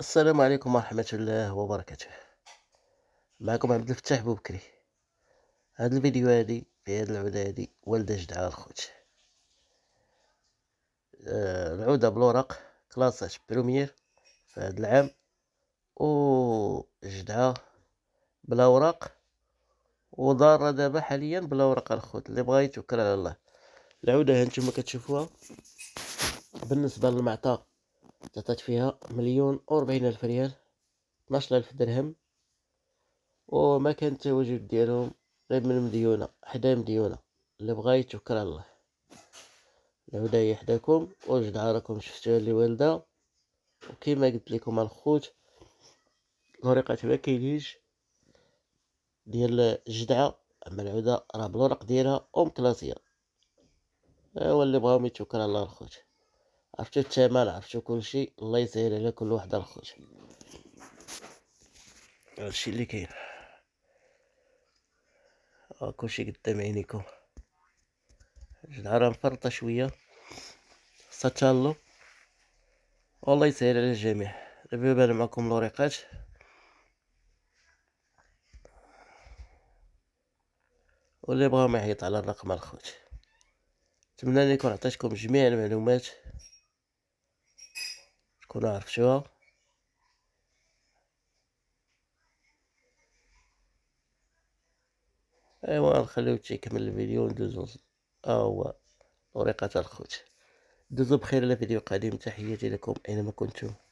السلام عليكم ورحمة الله وبركاته معكم عبد الفتاح بوبكري هاد الفيديو هادي في هاد العودة هادي والدة جدعة الخوت آه، العودة بالورق كلاسات بروميير في هاد العام و جدعة بلا اوراق وضارة دابا حاليا بلا وراق الخوت اللي بغا يتوكل على الله العودة هانتوما كتشوفوها بالنسبة للمعطى تعطيت فيها مليون وأربعين ألف ريال اثناش ألف درهم وما كان التواجد ديالهم غير من مديونة حدا مديونة اللي بغا يتوكل على الله العودة هي حداكم والجدعة راكم شفتوها اللي والدة وكيما قلت لكم الخوت ورقة ما كاينينش ديال الجدعة أما العودة راه بالورق ديالها أم كلاسية آه، هو اللي بغاهم يتوكل على الله الخوت عرفتو الثمن عرفتو كلشي الله يسهل على كل واحد الخوت هادشي اللي كاين ها آه، كلشي قدام عينيكم راه مفرطه شويه خاصها تهلو والله يسهل على الجميع دابا بان معكم لوريقات واللي بغا ما يعيط على الرقم الخوت نتمنى كون عطيتكم جميع المعلومات كل عارف شو ايوا نخليو تيكمل الفيديو ندوزو ها هو طريقه الخوت دوزو بخير على فيديو قادم تحياتي لكم اينما كنتم